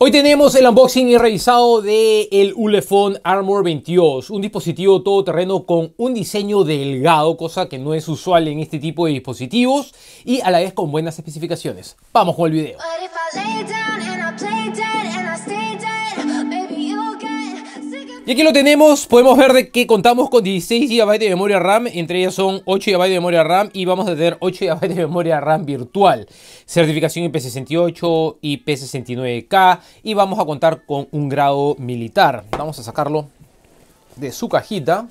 Hoy tenemos el unboxing y revisado de el Ulefone Armor 22, un dispositivo todoterreno con un diseño delgado, cosa que no es usual en este tipo de dispositivos y a la vez con buenas especificaciones. Vamos con el video. Y aquí lo tenemos, podemos ver de que contamos con 16 GB de memoria RAM, entre ellas son 8 GB de memoria RAM y vamos a tener 8 GB de memoria RAM virtual, certificación IP68, IP69K y vamos a contar con un grado militar. Vamos a sacarlo de su cajita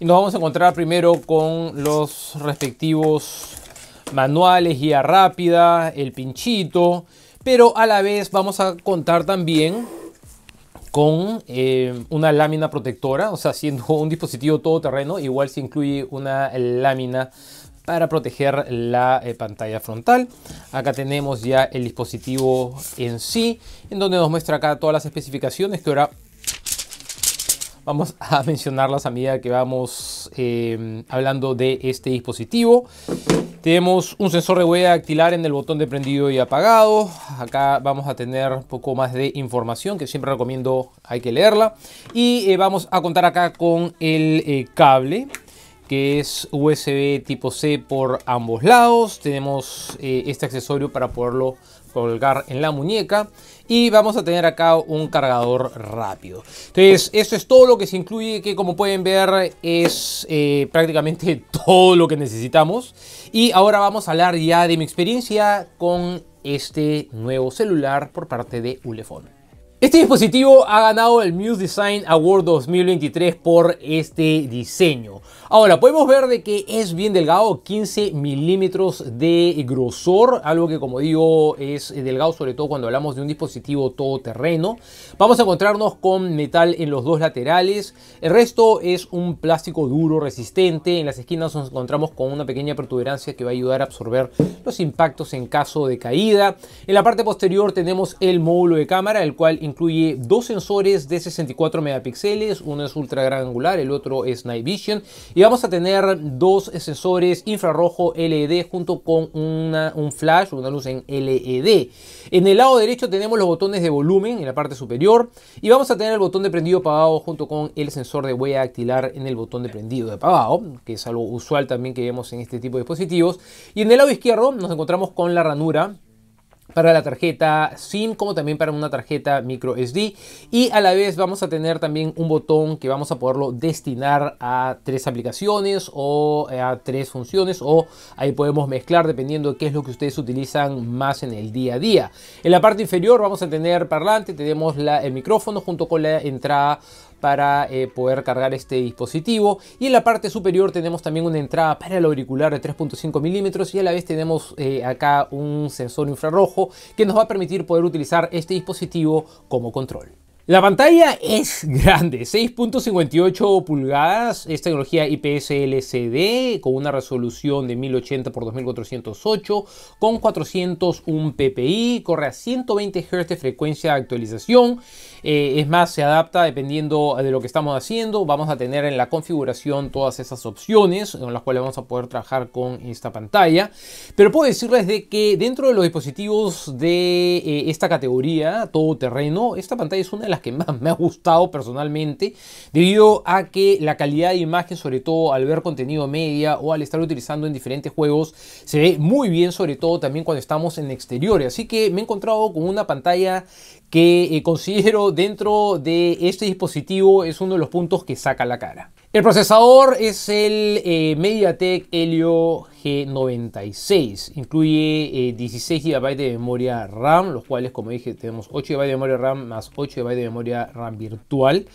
y nos vamos a encontrar primero con los respectivos manuales, guía rápida, el pinchito, pero a la vez vamos a contar también con eh, una lámina protectora, o sea, siendo un dispositivo todoterreno, igual se incluye una lámina para proteger la eh, pantalla frontal. Acá tenemos ya el dispositivo en sí, en donde nos muestra acá todas las especificaciones que ahora Vamos a mencionarlas a medida que vamos eh, hablando de este dispositivo. Tenemos un sensor de huella dactilar en el botón de prendido y apagado. Acá vamos a tener un poco más de información que siempre recomiendo, hay que leerla. Y eh, vamos a contar acá con el eh, cable que es USB tipo C por ambos lados. Tenemos este accesorio para poderlo colgar en la muñeca y vamos a tener acá un cargador rápido. Entonces, esto es todo lo que se incluye, que como pueden ver es eh, prácticamente todo lo que necesitamos. Y ahora vamos a hablar ya de mi experiencia con este nuevo celular por parte de Ulefone. Este dispositivo ha ganado el Muse Design Award 2023 por este diseño. Ahora, podemos ver de que es bien delgado, 15 milímetros de grosor, algo que como digo es delgado sobre todo cuando hablamos de un dispositivo todoterreno. Vamos a encontrarnos con metal en los dos laterales, el resto es un plástico duro, resistente, en las esquinas nos encontramos con una pequeña protuberancia que va a ayudar a absorber los impactos en caso de caída. En la parte posterior tenemos el módulo de cámara, el cual incluye dos sensores de 64 megapíxeles, uno es ultra gran angular, el otro es Night Vision y vamos a tener dos sensores infrarrojo LED junto con un flash, una luz en LED. En el lado derecho tenemos los botones de volumen en la parte superior y vamos a tener el botón de prendido apagado junto con el sensor de huella dactilar en el botón de prendido de apagado, que es algo usual también que vemos en este tipo de dispositivos. Y en el lado izquierdo nos encontramos con la ranura para la tarjeta SIM como también para una tarjeta micro SD y a la vez vamos a tener también un botón que vamos a poderlo destinar a tres aplicaciones o eh, a tres funciones o ahí podemos mezclar dependiendo de qué es lo que ustedes utilizan más en el día a día en la parte inferior vamos a tener parlante tenemos el micrófono junto con la entrada para eh, poder cargar este dispositivo. Y en la parte superior tenemos también una entrada para el auricular de 3.5 milímetros y a la vez tenemos eh, acá un sensor infrarrojo que nos va a permitir poder utilizar este dispositivo como control. La pantalla es grande, 6.58 pulgadas, es tecnología IPS LCD con una resolución de 1080 x 2408 con 401 ppi, corre a 120 Hz de frecuencia de actualización, eh, es más, se adapta dependiendo de lo que estamos haciendo, vamos a tener en la configuración todas esas opciones con las cuales vamos a poder trabajar con esta pantalla, pero puedo decirles de que dentro de los dispositivos de eh, esta categoría, todo terreno, esta pantalla es una de las que más me ha gustado personalmente, debido a que la calidad de imagen, sobre todo al ver contenido media o al estar utilizando en diferentes juegos, se ve muy bien, sobre todo también cuando estamos en exteriores. Así que me he encontrado con una pantalla que eh, considero dentro de este dispositivo es uno de los puntos que saca la cara. El procesador es el eh, MediaTek Helio G96. Incluye 16 eh, GB de memoria RAM, los cuales, como dije, tenemos 8 GB de memoria RAM más 8 GB de memoria RAM virtual.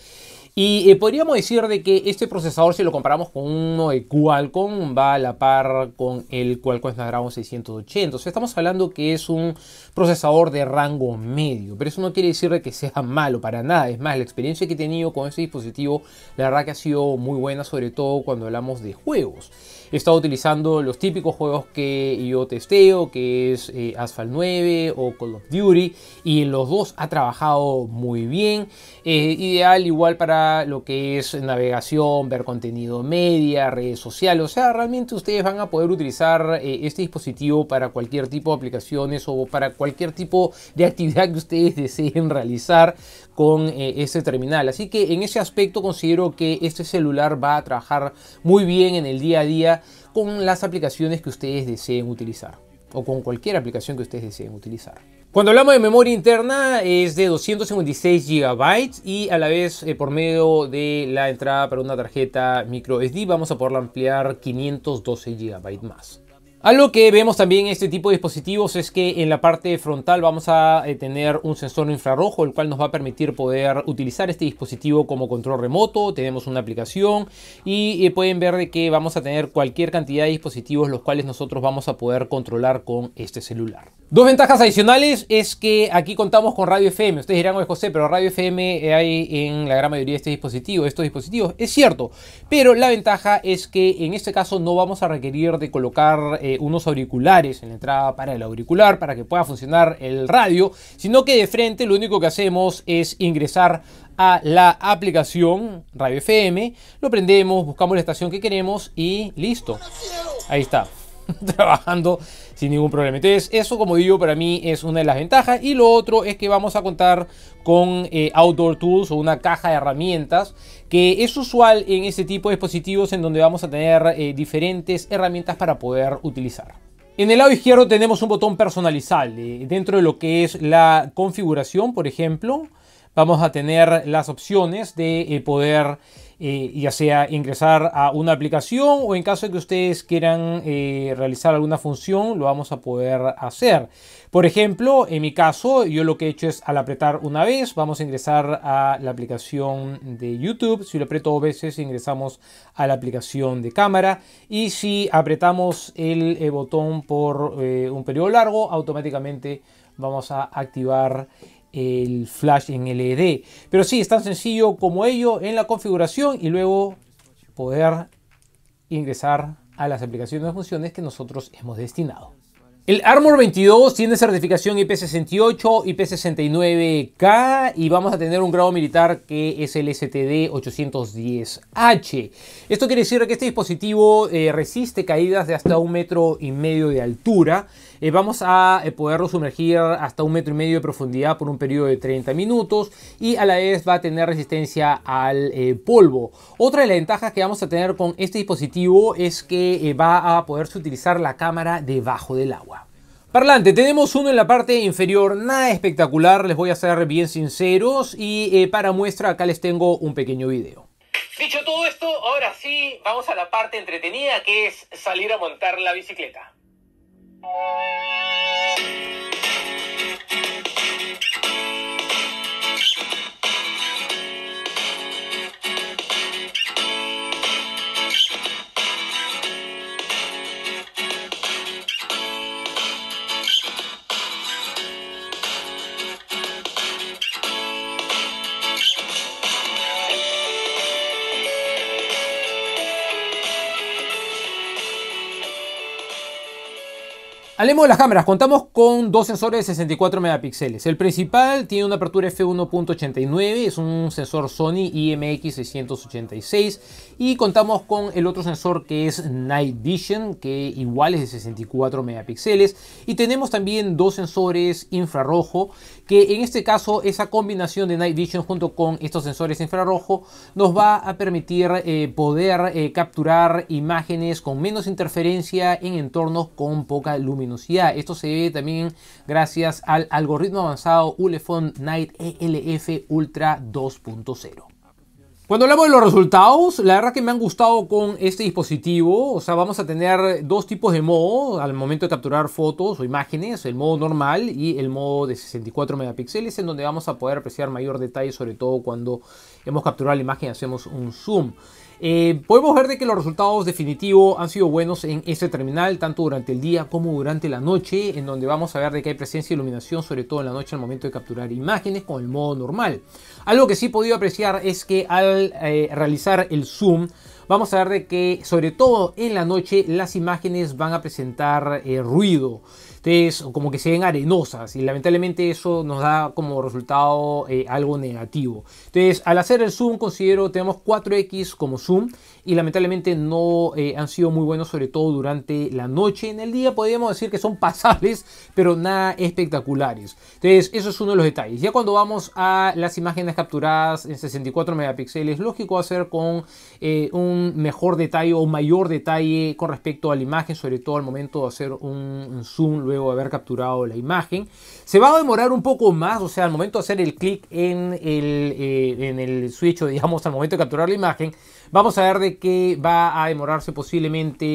Y eh, podríamos decir de que este procesador, si lo comparamos con uno de Qualcomm, va a la par con el Qualcomm Snapdragon 680. O sea, estamos hablando que es un procesador de rango medio, pero eso no quiere decir de que sea malo para nada. Es más, la experiencia que he tenido con este dispositivo, la verdad que ha sido muy buena, sobre todo cuando hablamos de juegos. He estado utilizando los típicos juegos que yo testeo, que es eh, Asphalt 9 o Call of Duty, y en los dos ha trabajado muy bien. Eh, ideal igual para lo que es navegación, ver contenido media, redes sociales, o sea, realmente ustedes van a poder utilizar eh, este dispositivo para cualquier tipo de aplicaciones o para cualquier tipo de actividad que ustedes deseen realizar con este terminal. Así que en ese aspecto considero que este celular va a trabajar muy bien en el día a día con las aplicaciones que ustedes deseen utilizar o con cualquier aplicación que ustedes deseen utilizar. Cuando hablamos de memoria interna es de 256 GB y a la vez eh, por medio de la entrada para una tarjeta micro SD vamos a poder ampliar 512 GB más. Algo que vemos también en este tipo de dispositivos es que en la parte frontal vamos a eh, tener un sensor infrarrojo, el cual nos va a permitir poder utilizar este dispositivo como control remoto. Tenemos una aplicación y eh, pueden ver de que vamos a tener cualquier cantidad de dispositivos los cuales nosotros vamos a poder controlar con este celular. Dos ventajas adicionales es que aquí contamos con radio FM. Ustedes dirán, oye José, pero radio FM hay en la gran mayoría de este dispositivo, estos dispositivos. Es cierto, pero la ventaja es que en este caso no vamos a requerir de colocar... Eh, unos auriculares en la entrada para el auricular para que pueda funcionar el radio, sino que de frente lo único que hacemos es ingresar a la aplicación Radio FM, lo prendemos, buscamos la estación que queremos y listo. Ahí está, trabajando sin ningún problema. Entonces eso como digo para mí es una de las ventajas y lo otro es que vamos a contar con eh, Outdoor Tools o una caja de herramientas que es usual en este tipo de dispositivos en donde vamos a tener eh, diferentes herramientas para poder utilizar. En el lado izquierdo tenemos un botón personalizable. Eh, dentro de lo que es la configuración, por ejemplo, vamos a tener las opciones de poder eh, ya sea ingresar a una aplicación o en caso de que ustedes quieran eh, realizar alguna función, lo vamos a poder hacer. Por ejemplo, en mi caso, yo lo que he hecho es al apretar una vez, vamos a ingresar a la aplicación de YouTube. Si lo aprieto dos veces, ingresamos a la aplicación de cámara. Y si apretamos el, eh, botón por un periodo largo, automáticamente vamos a activar el flash en LED. Pero sí, es tan sencillo como ello en la configuración y luego poder ingresar a las aplicaciones de funciones que nosotros hemos destinado. El Armor 22 tiene certificación IP68, IP69K y vamos a tener un grado militar que es el STD 810H. Esto quiere decir que este dispositivo eh, resiste caídas de hasta un metro y medio de altura eh, vamos a eh, poderlo sumergir hasta un metro y medio de profundidad por un periodo de 30 minutos y a la vez va a tener resistencia al eh, polvo. Otra de las ventajas que vamos a tener con este dispositivo es que va a poderse utilizar la cámara debajo del agua. Parlante, tenemos uno en la parte inferior, nada espectacular, les voy a ser bien sinceros y para muestra acá les tengo un pequeño video. Dicho todo esto, ahora sí, vamos a la parte entretenida que es salir a montar la bicicleta. Thank you. Hablemos de las cámaras. Contamos con dos sensores de 64 megapíxeles. El principal tiene una apertura f1.89, es un sensor Sony IMX686 y contamos con el otro sensor que es Night Vision, que igual es de 64 megapíxeles. Y tenemos también dos sensores infrarrojo, que en este caso esa combinación de Night Vision junto con estos sensores infrarrojo nos va a permitir eh, poder eh, capturar imágenes con menos interferencia en entornos con poca luminosidad ya, Esto se ve también gracias al algoritmo avanzado Ulefone Night ELF Ultra 2.0. Cuando hablamos de los resultados, la verdad que me han gustado con este dispositivo. O sea, vamos a tener dos tipos de modo al momento de capturar fotos o imágenes. El modo normal y el modo de 64 megapíxeles, en donde vamos a poder apreciar mayor detalle, sobre todo cuando hemos capturado la imagen y hacemos un zoom. Eh, podemos ver de que los resultados definitivos han sido buenos en este terminal, tanto durante el día como durante la noche, en donde vamos a ver de que hay presencia de iluminación, sobre todo en la noche al momento de capturar imágenes con el modo normal. Algo que sí he podido apreciar es que al eh, realizar el zoom, vamos a ver de que sobre todo en la noche las imágenes van a presentar eh, ruido o como que se ven arenosas y lamentablemente eso nos da como resultado eh, algo negativo. Entonces al hacer el zoom considero tenemos 4x como zoom y lamentablemente no eh, han sido muy buenos sobre todo durante la noche. En el día podríamos decir que son pasables pero nada espectaculares. Entonces eso es uno de los detalles. Ya cuando vamos a las imágenes capturadas en 64 megapíxeles lógico hacer con eh, un mejor detalle o mayor detalle con respecto a la imagen sobre todo al momento de hacer un, zoom luego de haber capturado la imagen. Se va a demorar un poco más, o sea, al momento de hacer el clic en el, eh, en el switch, o digamos, al momento de capturar la imagen, vamos a ver de que va a demorarse posiblemente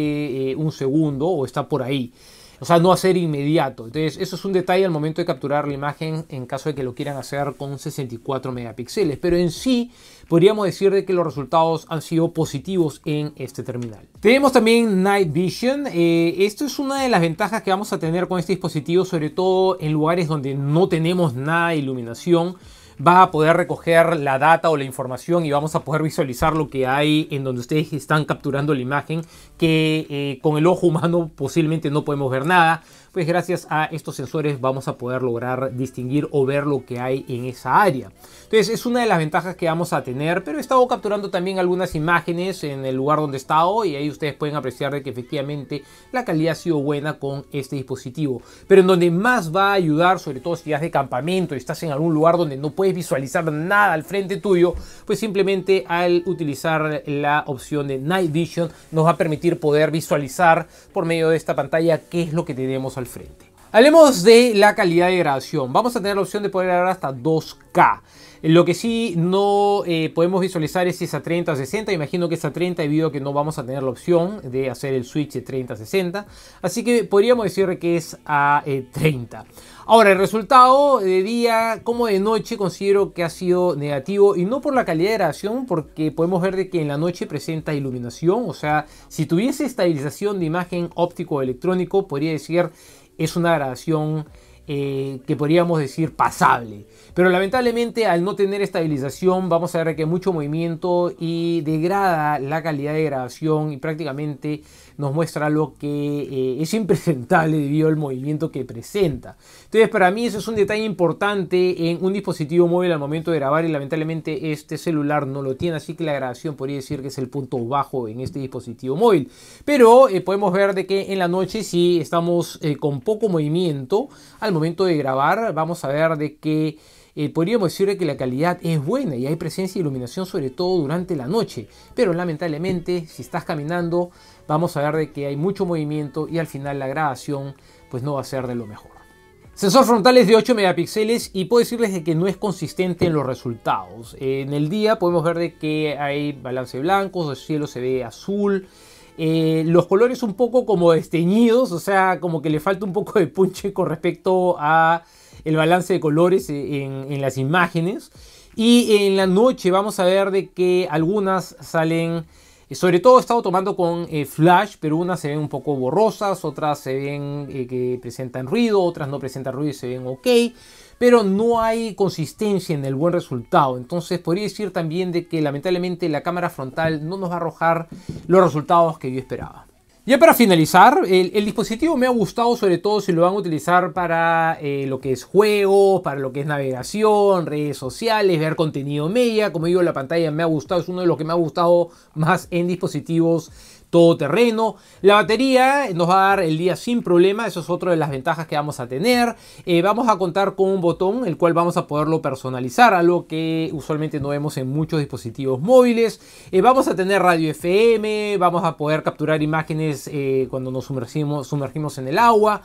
eh, un segundo o está por ahí o sea, no hacer inmediato. Entonces, eso es un detalle al momento de capturar la imagen en caso de que lo quieran hacer con 64 megapíxeles, pero en sí podríamos decir de que los resultados han sido positivos en este terminal. Tenemos también Night Vision, eh, esto es una de las ventajas que vamos a tener con este dispositivo, sobre todo en lugares donde no tenemos nada de iluminación va a poder recoger la data o la información y vamos a poder visualizar lo que hay en donde ustedes están capturando la imagen que eh, con el ojo humano posiblemente no podemos ver nada pues gracias a estos sensores vamos a poder lograr distinguir o ver lo que hay en esa área. Entonces es una de las ventajas que vamos a tener, pero he estado capturando también algunas imágenes en el lugar donde he estado y ahí ustedes pueden apreciar que efectivamente la calidad ha sido buena con este dispositivo. Pero en donde más va a ayudar, sobre todo si estás de campamento y estás en algún lugar donde no puedes visualizar nada al frente tuyo, pues simplemente al utilizar la opción de Night Vision nos va a permitir poder visualizar por medio de esta pantalla qué es lo que tenemos frente. Hablemos de la calidad de grabación. Vamos a tener la opción de poder grabar hasta 2K. Lo que sí no eh, podemos visualizar es si es a 30 o 60. Imagino que es a 30 debido a que no vamos a tener la opción de hacer el switch de 30 a 60. Así que podríamos decir que es a 30. Eh, Ahora, el resultado de día como de noche considero que ha sido negativo y no por la calidad de grabación, porque podemos ver que en la noche presenta iluminación, o sea, si tuviese estabilización de imagen óptico electrónico, podría decir es una grabación eh, que podríamos decir pasable. Pero lamentablemente al no tener estabilización vamos a ver que hay mucho movimiento y degrada la calidad de grabación y prácticamente nos muestra lo que eh, es impresentable debido al movimiento que presenta. Entonces para mí eso es un detalle importante en un dispositivo móvil al momento de grabar y lamentablemente este celular no lo tiene, así que la grabación podría decir que es el punto bajo en este dispositivo móvil. Pero eh, podemos ver de que en la noche si estamos con poco movimiento, momento de grabar vamos a ver de que eh, podríamos decir que la calidad es buena y hay presencia de iluminación sobre todo durante la noche, pero lamentablemente si estás caminando vamos a ver de que hay mucho movimiento y al final la grabación pues no va a ser de lo mejor. Sensor frontal es de 8 megapíxeles y puedo decirles de que no es consistente en los resultados. En el día podemos ver de que hay balance blanco, el cielo se ve azul, eh, los colores un poco como desteñidos, o sea, como que le falta un poco de punche con respecto a el balance de colores eh, en, las imágenes. Y en la noche vamos a ver de que algunas salen, eh, sobre todo he estado tomando con flash, pero unas se ven un poco borrosas, otras se ven que presentan ruido, otras no presentan ruido y se ven ok pero no hay consistencia en el buen resultado. Entonces podría decir también de que lamentablemente la cámara frontal no nos va a arrojar los resultados que yo esperaba. Ya para finalizar, el, dispositivo me ha gustado sobre todo si lo van a utilizar para eh, lo que es juegos, para lo que es navegación, redes sociales, ver contenido media. Como digo, la pantalla me ha gustado, es uno de los que me ha gustado más en dispositivos todo terreno La batería nos va a dar el día sin problema, eso es otra de las ventajas que vamos a tener. Eh, vamos a contar con un botón, el cual vamos a poderlo personalizar, algo que usualmente no vemos en muchos dispositivos móviles. Eh, vamos a tener radio FM, vamos a poder capturar imágenes eh, cuando nos sumergimos, sumergimos en el agua.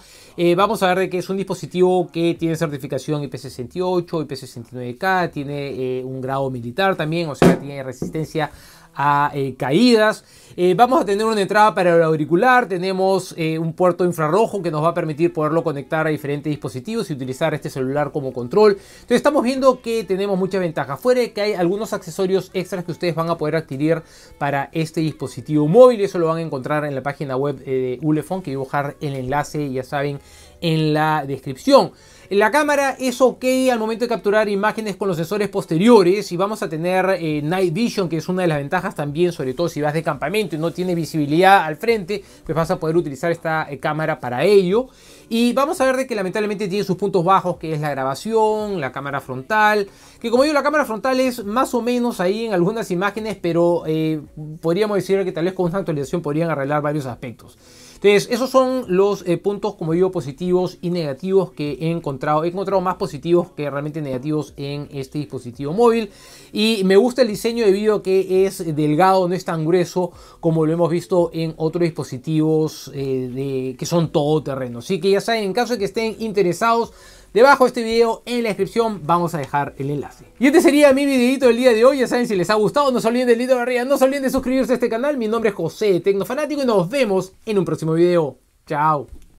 vamos a ver de que es un dispositivo que tiene certificación IP68, IP69K, tiene un grado militar también, o sea, tiene resistencia a eh, caídas. Eh, vamos a tener una entrada para el auricular, tenemos eh, un puerto infrarrojo que nos va a permitir poderlo conectar a diferentes dispositivos y utilizar este celular como control. Entonces estamos viendo que tenemos mucha ventaja. fuera de que hay algunos accesorios extras que ustedes van a poder adquirir para este dispositivo móvil, eso lo van a encontrar en la página web de Ulefone que voy a dejar el enlace, ya saben, en la descripción. La cámara es ok al momento de capturar imágenes con los sensores posteriores y vamos a tener eh, Night Vision, que es una de las ventajas también, sobre todo si vas de campamento y no tiene visibilidad al frente, pues vas a poder utilizar esta eh, cámara para ello. Y vamos a ver de que lamentablemente tiene sus puntos bajos, que es la grabación, la cámara frontal, que como digo, la cámara frontal es más o menos ahí en algunas imágenes, pero eh, podríamos decir que tal vez con una actualización podrían arreglar varios aspectos. Entonces, esos son los eh, puntos, como digo, positivos y negativos que he encontrado. He encontrado más positivos que realmente negativos en este dispositivo móvil. Y me gusta el diseño debido a que es delgado, no es tan grueso como lo hemos visto en otros dispositivos eh, de, que son todoterreno. Así que ya saben, en caso de que estén interesados, Debajo de este video, en la descripción, vamos a dejar el enlace. Y este sería mi videito del día de hoy. Ya saben, si les ha gustado, no se olviden del dedito de arriba, no se olviden de suscribirse a este canal. Mi nombre es José Tecnofanático y nos vemos en un próximo video. Chao.